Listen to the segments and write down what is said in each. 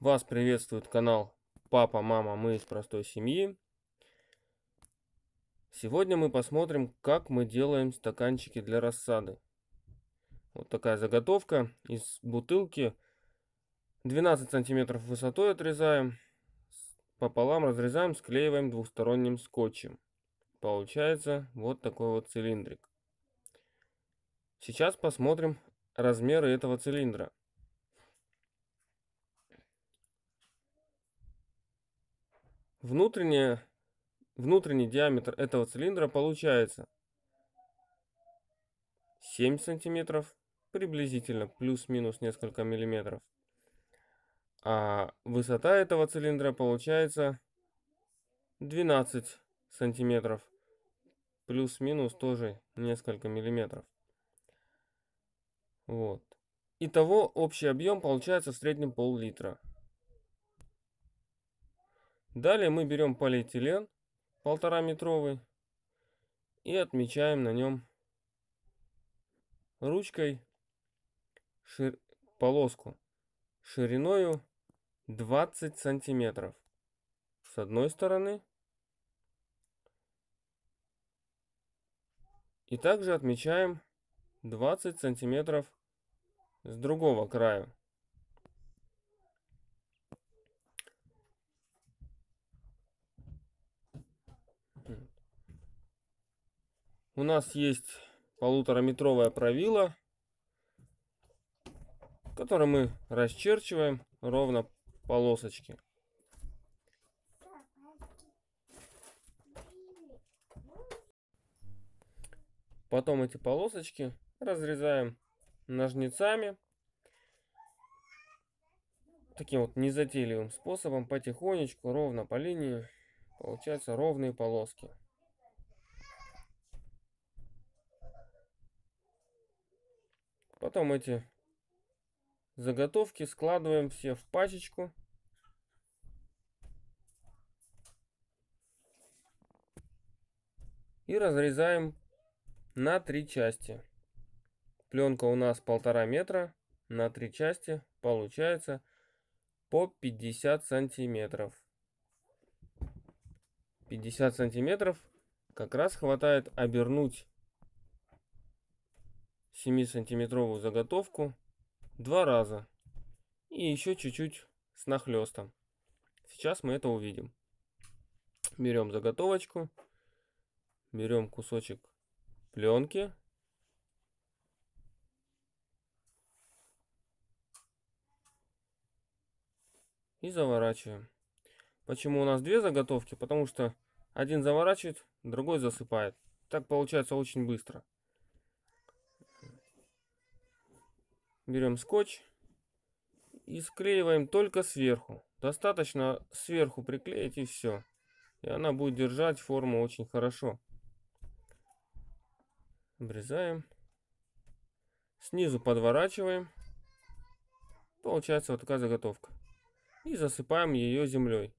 Вас приветствует канал Папа, Мама, мы из простой семьи. Сегодня мы посмотрим, как мы делаем стаканчики для рассады. Вот такая заготовка из бутылки. 12 сантиметров высотой отрезаем. Пополам разрезаем, склеиваем двухсторонним скотчем. Получается вот такой вот цилиндрик. Сейчас посмотрим размеры этого цилиндра. Внутренняя, внутренний диаметр этого цилиндра получается 7 сантиметров, приблизительно плюс-минус несколько миллиметров. А высота этого цилиндра получается 12 сантиметров, плюс-минус тоже несколько миллиметров. Вот. Итого общий объем получается в среднем пол-литра. Далее мы берем полиэтилен полтора метровый и отмечаем на нем ручкой шир... полоску шириною 20 сантиметров с одной стороны и также отмечаем 20 сантиметров с другого края У нас есть полутораметровое правило, которое мы расчерчиваем ровно полосочки. Потом эти полосочки разрезаем ножницами. Таким вот незатейливым способом, потихонечку, ровно по линии, получаются ровные полоски. Потом эти заготовки складываем все в пачечку. И разрезаем на три части. Пленка у нас полтора метра. На три части получается по 50 сантиметров. 50 сантиметров как раз хватает обернуть 7-сантиметровую заготовку два раза. И еще чуть-чуть с нахлестом. Сейчас мы это увидим. Берем заготовочку. Берем кусочек пленки. И заворачиваем. Почему у нас две заготовки? Потому что один заворачивает, другой засыпает. Так получается очень быстро. берем скотч и склеиваем только сверху. Достаточно сверху приклеить и все. И она будет держать форму очень хорошо. Обрезаем. Снизу подворачиваем. Получается вот такая заготовка. И засыпаем ее землей.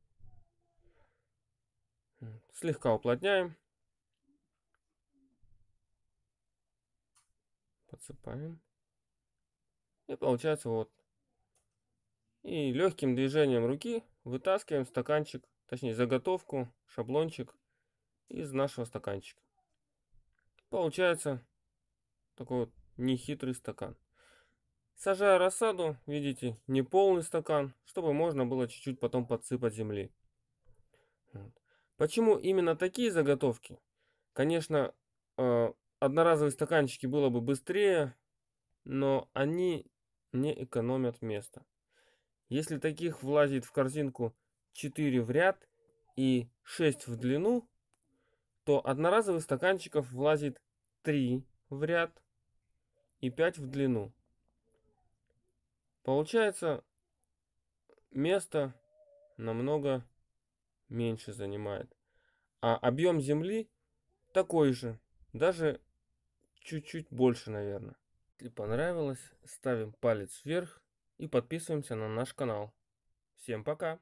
Слегка уплотняем. Подсыпаем. И получается вот. И легким движением руки вытаскиваем стаканчик, точнее заготовку, шаблончик из нашего стаканчика. Получается такой вот нехитрый стакан. Сажаю рассаду, видите, не полный стакан, чтобы можно было чуть-чуть потом подсыпать земли. Почему именно такие заготовки? Конечно, э, одноразовые стаканчики было бы быстрее, но они не экономят место. Если таких влазит в корзинку 4 в ряд и 6 в длину, то одноразовых стаканчиков влазит 3 в ряд и 5 в длину. Получается, место намного меньше занимает. А объем земли такой же, даже чуть-чуть больше, наверное. Если понравилось, ставим палец вверх и подписываемся на наш канал. Всем пока!